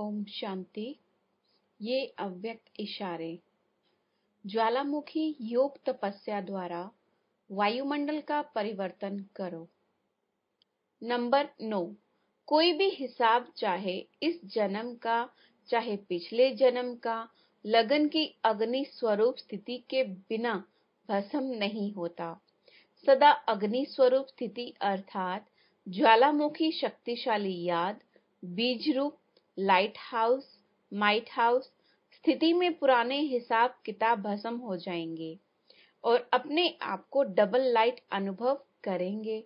ओम शांति ये अव्यक्त इशारे ज्वालामुखी योग तपस्या द्वारा वायुमंडल का परिवर्तन करो नंबर नौ कोई भी हिसाब चाहे इस जन्म का चाहे पिछले जन्म का लगन की अग्नि स्वरूप स्थिति के बिना भस्म नहीं होता सदा अग्नि स्वरूप स्थिति अर्थात ज्वालामुखी शक्तिशाली याद बीज रूप लाइट हाउस माइट हाउस स्थिति में पुराने हिसाब किताब भस्म हो जाएंगे और अपने आप को डबल लाइट अनुभव करेंगे